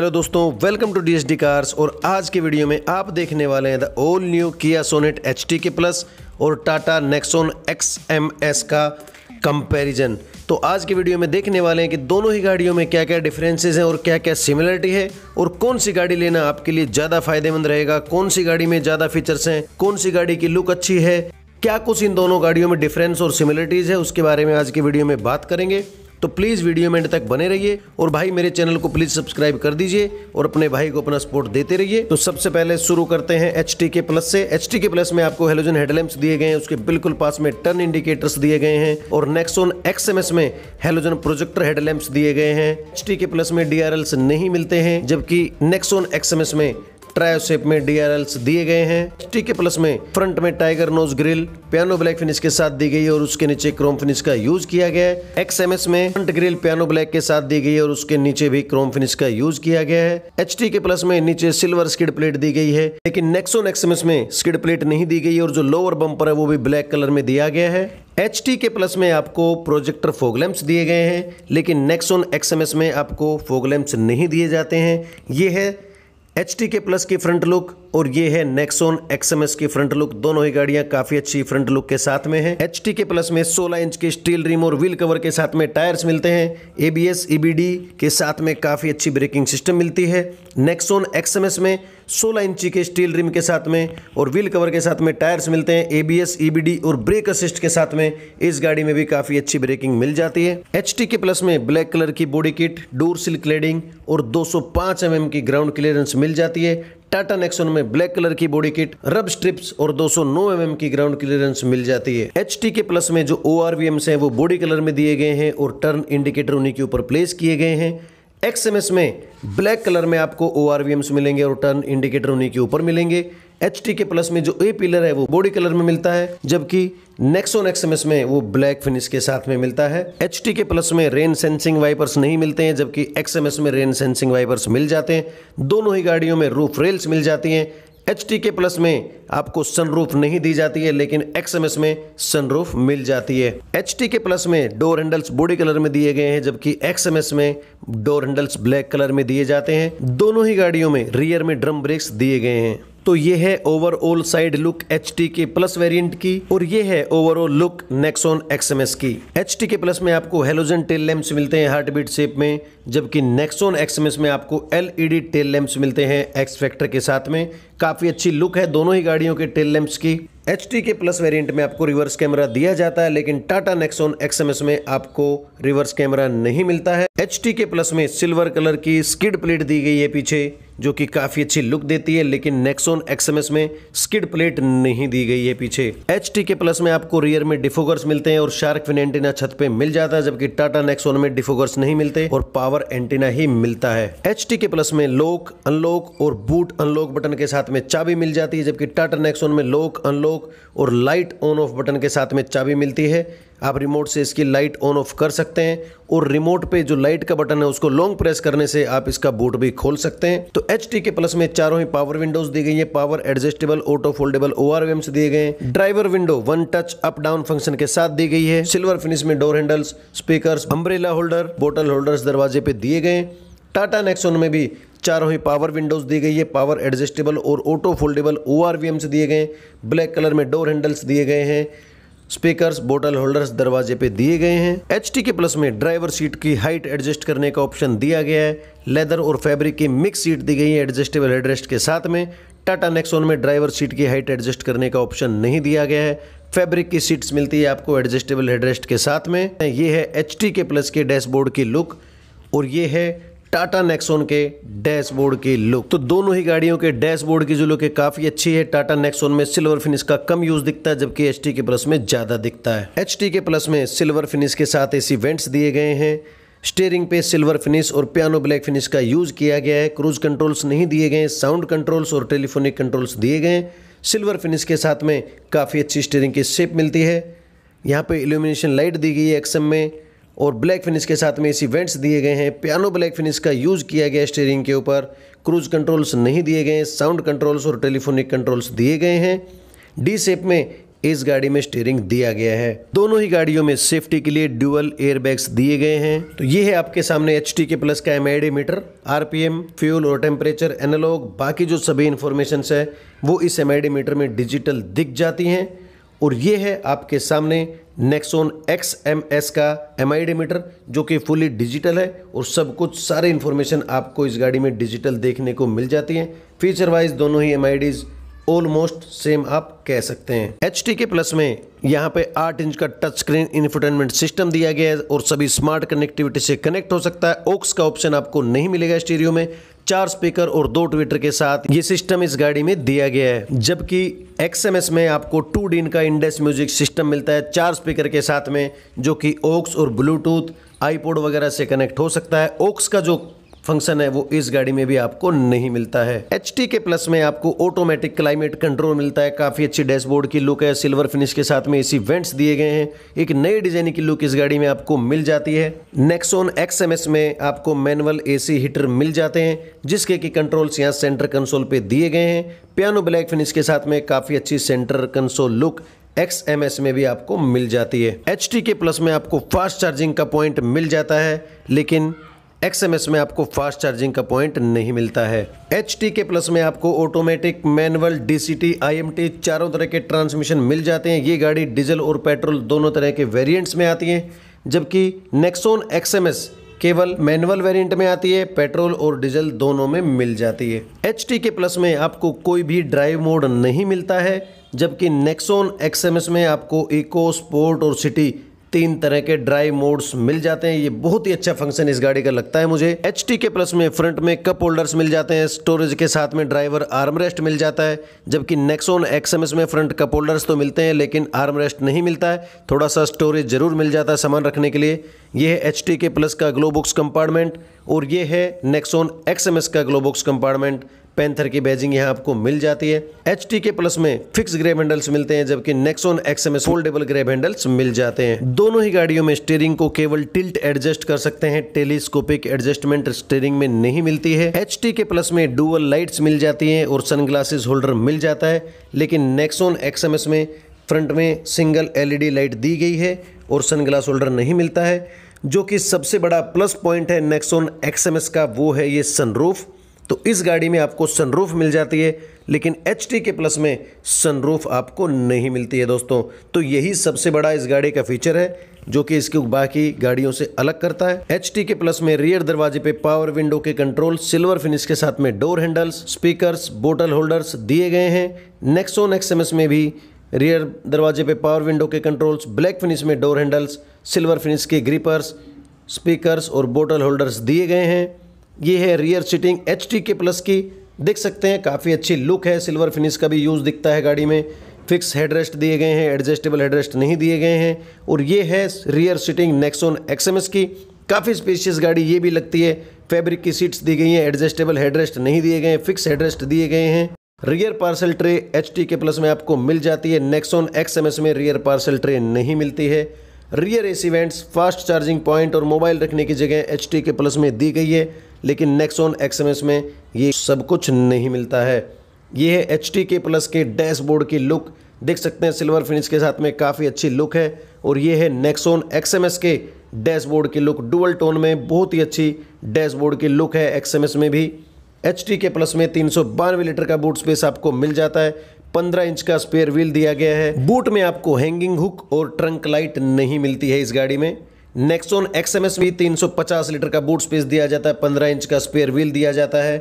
hello दोस्तों welcome to D cars और आज के वीडियो में आप देखने वाले हैं द ओल न्यू किया सोनेट एच के प्लस और टाटा नेक्सोन एक्स का कंपैरिजन तो आज के वीडियो में देखने वाले हैं कि दोनों ही गाड़ियों में क्या क्या डिफरेंसेस हैं और क्या क्या सिमिलरिटी है और कौन सी गाड़ी लेना आपके लिए ज़्यादा फायदेमंद रहेगा कौन सी गाड़ी में ज़्यादा फीचर्स हैं कौन सी गाड़ी की लुक अच्छी है क्या कुछ इन दोनों गाड़ियों में डिफरेंस और सिमिलरिटीज़ है उसके बारे में आज की वीडियो में बात करेंगे तो प्लीज़ वीडियो में एंड तक बने रहिए और भाई मेरे चैनल को प्लीज़ सब्सक्राइब कर दीजिए और अपने भाई को अपना सपोर्ट देते रहिए तो सबसे पहले शुरू करते हैं एच के प्लस से एच के प्लस में आपको हेलोजन हेडलैम्प दिए गए हैं उसके बिल्कुल पास में टर्न इंडिकेटर्स दिए गए हैं और नेक्सोन एक्स में हेलोजन प्रोजेक्टर हेडलैम्प्स दिए गए हैं एच के प्लस में डी नहीं मिलते हैं जबकि नेक्सोन एक्स में ट्रायो शेप में डीआरएल्स दिए गए हैं टीके प्लस में फ्रंट में tiger nose grille piano black finish के साथ दी गई और उसके नीचे क्रोम फिनिश का यूज किया गया है एक्सएमएस में फ्रंट ग्रिल पियानो ब्लैक के साथ दी गई और उसके नीचे भी क्रोम फिनिश का यूज किया गया है एच के प्लस में नीचे सिल्वर स्किड प्लेट दी गई है लेकिन नेक्सोन एक्सएमएस में स्किड प्लेट नहीं दी गई और जो लोअर बंपर है वो भी ब्लैक कलर में दिया गया है एच के प्लस में आपको प्रोजेक्टर फोगलैम्प्स दिए गए हैं लेकिन नेक्सोन एक्सएमएस में आपको फोगलैम्प्स नहीं दिए जाते हैं ये है एच टी के प्लस की फ्रंट लुक और ये है नेक्सोन एक्सएमएस की फ्रंट लुक दोनों ही गाड़ियां काफी अच्छी फ्रंट लुक के साथ में है एच के प्लस में 16 इंच के स्टील रिम और व्हील कवर के साथ में टायर्स मिलते हैं एबीएस ईबीडी e के साथ में काफी अच्छी ब्रेकिंग सिस्टम मिलती है नेक्सोन एक्सएमएस में 16 इंची के स्टील रिम के साथ में और व्हील कवर के साथ में टायर्स मिलते हैं एबीएस ईबीडी e और ब्रेक असिस्ट के साथ में इस गाड़ी में भी काफी अच्छी ब्रेकिंग मिल जाती है एच के प्लस में ब्लैक कलर की बॉडी किट डोर सिल्क लेडिंग और 205 सौ mm की ग्राउंड क्लियरेंस मिल जाती है टाटा नेक्सोन में ब्लैक कलर की बॉडी किट रब स्ट्रिप्स और 209 सौ mm की ग्राउंड क्लियरेंस मिल जाती है एच के प्लस में जो ओ है वो बॉडी कलर में दिए गए हैं और टर्न इंडिकेटर उन्हीं के ऊपर प्लेस किए गए हैं एक्सएमएस में ब्लैक कलर में आपको ओ मिलेंगे और टर्न इंडिकेटर उन्हीं के ऊपर मिलेंगे एच के प्लस में जो ए पिलर है वो बॉडी कलर में मिलता है जबकि नेक्सोन एक्सएमएस में वो ब्लैक फिनिश के साथ में मिलता है एच के प्लस में रेन सेंसिंग वाइपर्स नहीं मिलते हैं जबकि एक्सएमएस में रेन सेंसिंग वाइपर्स मिल जाते हैं दोनों ही गाड़ियों में रूफ रेल्स मिल जाती हैं एच के प्लस में आपको सनरूफ नहीं दी जाती है लेकिन एक्सएमएस में सनरूफ मिल जाती है एच के प्लस में डोर हैंडल्स बॉडी कलर में दिए गए हैं जबकि एक्सएमएस में डोर हैंडल्स ब्लैक कलर में दिए जाते हैं दोनों ही गाड़ियों में रियर में ड्रम ब्रेक्स दिए गए हैं तो ये है overall side look H K plus variant की और ये है ओवरऑल लुक नेक्सोन एक्समएस की एच के प्लस में आपको हेलोजन टेल लैम्प मिलते हैं हार्ट बीट शेप में जबकि नेक्सोन एक्समएस में आपको एलईडी टेल लैम्प मिलते हैं एक्स फैक्टर के साथ में काफी अच्छी लुक है दोनों ही गाड़ियों के टेल लैम्प की एच के प्लस वेरिएंट में आपको रिवर्स कैमरा दिया जाता है लेकिन टाटा नेक्सोन एक्सएमएस में आपको रिवर्स कैमरा नहीं मिलता है एच के प्लस में सिल्वर कलर की स्किड प्लेट दी गई है पीछे जो कि काफ़ी अच्छी लुक देती है लेकिन नेक्सोन एक्सएमएस में स्किड प्लेट नहीं दी गई है पीछे एच के प्लस में आपको रियर में डिफोगर्स मिलते हैं और शार्क फिन एंटीना छत पे मिल जाता है जबकि टाटा नेक्सोन में डिफोगर्स नहीं मिलते और पावर एंटीना ही मिलता है एच के प्लस में लोक अनलॉक और बूट अनलॉक बटन के साथ में चाबी मिल जाती है जबकि टाटा नेक्सोन में लोक अनलॉक लॉक और लाइट ऑन ऑफ बटन के साथ में चाबी मिलती है आप रिमोट से इसकी लाइट ऑन ऑफ कर सकते हैं और रिमोट पे जो लाइट का बटन है उसको लॉन्ग प्रेस करने से आप इसका बूट भी खोल सकते हैं तो एच के प्लस में चारों ही पावर विंडोज दी गई है power adjustable auto foldable O R दिए गए हैं driver window one touch up down function के साथ दी गई है सिल्वर फिनिश में door handles speaker umbrella holder bottle holders दरवाजे पे दिए गए टाटा नेक्सोन में भी चारों ही पावर विंडोज़ दी गई है पावर एडजस्टेबल और auto foldable O R V Ms दिए गए ब्लैक कलर में डोर हैंडल्स दिए गए हैं स्पीकर्स बोटल होल्डर्स दरवाजे पे दिए गए हैं एच के प्लस में ड्राइवर सीट की हाइट एडजस्ट करने का ऑप्शन दिया गया है लेदर और फैब्रिक की मिक्स सीट दी गई है एडजस्टेबल हेडरेस्ट के साथ में टाटा नेक्सोन में ड्राइवर सीट की हाइट एडजस्ट करने का ऑप्शन नहीं दिया गया है फैब्रिक की सीट्स मिलती है आपको एडजस्टेबल हेडरेस्ट के साथ में ये है एच के प्लस के डैशबोर्ड की लुक और ये है टाटा नेक्सोन के डैशबोर्ड की लुक तो दोनों ही गाड़ियों के डैशबोर्ड की जो लुक है काफी अच्छी है टाटा नेक्सोन में सिल्वर फिनिश का कम यूज दिखता है जबकि एच के प्लस में ज्यादा दिखता है एच के प्लस में सिल्वर फिनिश के साथ ऐसी वेंट्स दिए गए हैं स्टेयरिंग पे सिल्वर फिनिश और पियानो ब्लैक फिनिश का यूज़ किया गया है क्रूज कंट्रोल्स नहीं दिए गए साउंड कंट्रोल्स और टेलीफोनिक कंट्रोल्स दिए गए सिल्वर फिनिश के साथ में काफ़ी अच्छी स्टेयरिंग की शेप मिलती है यहाँ पे इल्यूमिनेशन लाइट दी गई है एक्सएम में और ब्लैक फिनिश के साथ में इसी वेंट्स दिए गए हैं पियानो ब्लैक फिनिश का यूज़ किया गया स्टेयरिंग के ऊपर क्रूज कंट्रोल्स नहीं दिए गए साउंड कंट्रोल्स और टेलीफोनिक कंट्रोल्स दिए गए हैं डी सेप में इस गाड़ी में स्टेयरिंग दिया गया है दोनों ही गाड़ियों में सेफ्टी के लिए ड्यूअल एयरबैग्स दिए गए हैं तो ये है आपके सामने एच के प्लस का एम मीटर आरपीएम फ्यूल और टेम्परेचर एनालॉग बाकी जो सभी इन्फॉर्मेशन है वो इस एम मीटर में डिजिटल दिख जाती हैं और ये है आपके सामने नेक्सोन एक्स एम एस का एम आई मीटर जो कि फुली डिजिटल है और सब कुछ सारे इन्फॉर्मेशन आपको इस गाड़ी में डिजिटल देखने को मिल जाती है फीचर वाइज दोनों ही M I Ds almost same आप कह सकते हैं एच के प्लस में यहाँ पे 8 इंच का टच स्क्रीन इन्फोटेनमेंट सिस्टम दिया गया है और सभी स्मार्ट कनेक्टिविटी से कनेक्ट हो सकता है ओक्स का ऑप्शन आपको नहीं मिलेगा स्टीरियो में चार स्पीकर और दो ट्विटर के साथ ये सिस्टम इस गाड़ी में दिया गया है जबकि एक्सएमएस में आपको टू डीन का इंडेस म्यूजिक सिस्टम मिलता है चार स्पीकर के साथ में जो कि ओक्स और ब्लूटूथ आईपोड वगैरह से कनेक्ट हो सकता है ओक्स का जो फंक्शन है वो इस गाड़ी में भी आपको नहीं मिलता है एच के प्लस में आपको ऑटोमेटिक क्लाइमेट कंट्रोल मिलता है काफी अच्छी डैशबोर्ड की लुक है सिल्वर फिनिश के साथ में इसी वेंट्स दिए गए हैं एक नई डिजाइन की लुक इस गाड़ी में आपको मिल जाती है नेक्सोन एक्स में आपको मैनुअल एसी हीटर मिल जाते हैं जिसके की कंट्रोल्स यहाँ सेंटर कंसोल पे दिए गए हैं पियानो ब्लैक फिनिश के साथ में काफी अच्छी centre console look X M S में भी आपको मिल जाती है एच के प्लस में आपको फास्ट चार्जिंग का पॉइंट मिल जाता है लेकिन एक्सएमएस में आपको फास्ट चार्जिंग का पॉइंट नहीं मिलता है एच के प्लस में आपको ऑटोमेटिक मैनुअल डीसीटी आईएमटी चारों तरह के ट्रांसमिशन मिल जाते हैं ये गाड़ी डीजल और पेट्रोल दोनों तरह के वेरिएंट्स में आती है जबकि नेक्सोन एक्सएमएस केवल मैनुअल वेरिएंट में आती है पेट्रोल और डीजल दोनों में मिल जाती है एच के प्लस में आपको कोई भी ड्राइव मोड नहीं मिलता है जबकि नेक्सोन एक्सएमएस में आपको इको स्पोर्ट और सिटी तीन तरह के ड्राई मोड्स मिल जाते हैं ये बहुत ही अच्छा फंक्शन इस गाड़ी का लगता है मुझे एच के प्लस में फ्रंट में कप होल्डर्स मिल जाते हैं स्टोरेज के साथ में ड्राइवर आर्म रेस्ट मिल जाता है जबकि नेक्सोन एक्सएमएस में फ्रंट कप होल्डर्स तो मिलते हैं लेकिन आर्म रेस्ट नहीं मिलता है थोड़ा सा स्टोरेज जरूर मिल जाता है सामान रखने के लिए यह है एच के प्लस का ग्लोबुक्स कंपार्टमेंट और ये है नेक्सोन एक्सएमएस का ग्लोबुक्स कंपार्टमेंट पैंथर की बैजिंग यहाँ आपको मिल जाती है एच के प्लस में फिक्स ग्रे हैंडल्स मिलते हैं जबकि नेक्सोन एक्स एम एसोल्डेबल ग्रेव हैंडल्स मिल जाते हैं दोनों ही गाड़ियों में स्टेयरिंग को केवल टिल्ट एडजस्ट कर सकते हैं टेलीस्कोपिक एडजस्टमेंट स्टेयरिंग में नहीं मिलती है एच के प्लस में डुअल लाइट्स मिल जाती हैं और सनग्लासेस होल्डर मिल जाता है लेकिन नेक्सोन एक्सएमएस में फ्रंट में सिंगल एलईडी लाइट दी गई है और सनग्लास होल्डर नहीं मिलता है जो कि सबसे बड़ा प्लस पॉइंट है नेक्सोन एक्सएमएस का वो है ये सनरूफ तो इस गाड़ी में आपको सनरूफ मिल जाती है लेकिन एच के प्लस में सनरूफ आपको नहीं मिलती है दोस्तों तो यही सबसे बड़ा इस गाड़ी का फीचर है जो कि इसकी बाकी गाड़ियों से अलग करता है एच के प्लस में रियर दरवाजे पे पावर विंडो के कंट्रोल सिल्वर फिनिश के साथ में door handles speakers bottle holders दिए गए हैं नेक्सोन एक्सएमएस में भी रियर दरवाजे पे पावर विंडो के कंट्रोल्स ब्लैक फिनिश में डोर हैंडल्स सिल्वर फिनिश के ग्रीपर्स स्पीकर्स और बोटल होल्डर्स दिए गए हैं ये है rear seating H T K plus की देख सकते हैं काफ़ी अच्छी लुक है सिल्वर फिनिश का भी यूज़ दिखता है गाड़ी में फिक्स हेडरेस्ट दिए गए हैं एडजस्टेबल हेडरेस्ट नहीं दिए गए हैं और ये है रियर सीटिंग नेक्सोन एक्सएमएस की काफ़ी स्पेशियस गाड़ी ये भी लगती है फैब्रिक की सीट्स दी गई हैं एडजस्टेबल हेडरेस्ट नहीं दिए गए हैं फिक्स हेडरेस्ट दिए गए हैं rear parcel tray H K plus में आपको मिल जाती है नेक्सोन एक्सएमएस में रियर पार्सल ट्रे नहीं मिलती है rear S fast charging point और मोबाइल रखने की जगह एच के प्लस में दी गई है लेकिन नेक्सॉन एक्स में ये सब कुछ नहीं मिलता है ये है एच टी के प्लस के डैशबोर्ड की लुक देख सकते हैं सिल्वर फिनिश के साथ में काफ़ी अच्छी लुक है और ये है नेक्सॉन एक्स के डैशबोर्ड की लुक डुअल टोन में बहुत ही अच्छी डैशबोर्ड की लुक है एक्स में भी एच के प्लस में तीन लीटर का बूट स्पेस आपको मिल जाता है 15 इंच का स्पेयर व्हील दिया गया है बूट में आपको हैंगिंग हुक और ट्रंक लाइट नहीं मिलती है इस गाड़ी में नेक्सोन एक्स एम तीन सौ पचास लीटर का बूट स्पेस दिया जाता है पंद्रह इंच का स्पेयर व्हील दिया जाता है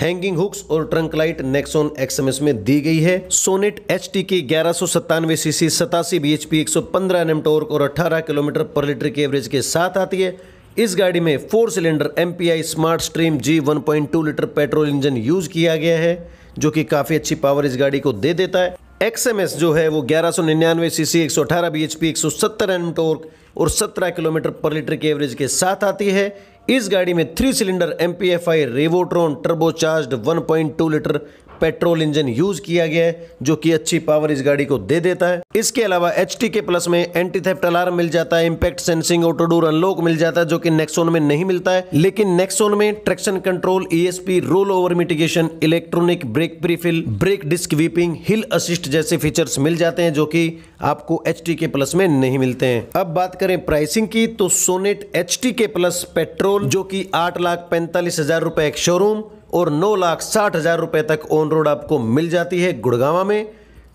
हैंगिंग हुक्स और ट्रंक लाइट नेक्सोन एक्सएमएस में दी गई है सोनेट एच टी की ग्यारह सौ सत्तानवे सीसी सतासी बी एच पी एक सौ पंद्रह एनएम टोर्क और अट्ठारह किलोमीटर पर लीटर के एवरेज के साथ आती है इस गाड़ी में four cylinder M P I smart stream G one point two litre petrol engine use किया गया है जो कि काफ़ी अच्छी पावर इस गाड़ी को दे देता है एक्सएमएस जो है वो ग्यारह सौ निन्यानवे सी सी एक सौ अठारह बी एच पी एक सौ सत्तर एम टोर्क और सत्रह किलोमीटर पर लीटर की एवरेज के साथ आती है इस गाड़ी में three cylinder M P F I Revotron turbocharge one point two litre petrol engine use किया गया है जो कि अच्छी पावर इस गाड़ी को दे देता है इसके अलावा एच के प्लस में एंटी थेप्ट अलार्म मिल जाता है इम्पैक्ट सेंसिंग ऑटोडोर अनलॉक मिल जाता है जो कि नेक्सोन में नहीं मिलता है लेकिन नेक्सोन में traction control ESP roll over mitigation electronic brake prefill brake disc wiping hill assist जैसे फीचर्स मिल जाते हैं जो कि आपको एच के प्लस में नहीं मिलते हैं अब बात करें प्राइसिंग की तो Sonet H K plus petrol जो कि आठ लाख पैंतालीस हजार रुपए एक शोरूम और नौ लाख साठ हज़ार रुपए तक ऑन रोड आपको मिल जाती है गुड़गावा में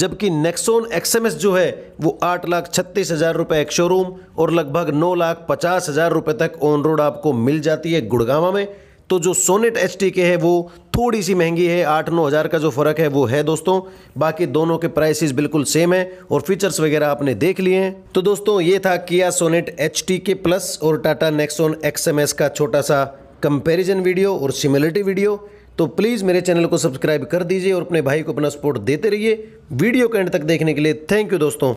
जबकि नेक्सोन एक्सएमएस जो है वो आठ लाख छत्तीस हज़ार रुपये एक शोरूम और लगभग नौ लाख पचास हज़ार रुपये तक ऑन रोड आपको मिल जाती है गुड़गावा में तो जो सोनेट एच के है वो थोड़ी सी महंगी है आठ नौ हज़ार का जो फ़र्क है वो है दोस्तों बाकी दोनों के प्राइसेस बिल्कुल सेम है और फीचर्स वगैरह आपने देख लिए हैं तो दोस्तों ये था किया सोनेट एच के प्लस और टाटा नेक्सोन एक्स का छोटा सा कंपैरिजन वीडियो और सिमिलरिटी वीडियो तो प्लीज़ मेरे चैनल को सब्सक्राइब कर दीजिए और अपने भाई को अपना सपोर्ट देते रहिए वीडियो के एंड तक देखने के लिए थैंक यू दोस्तों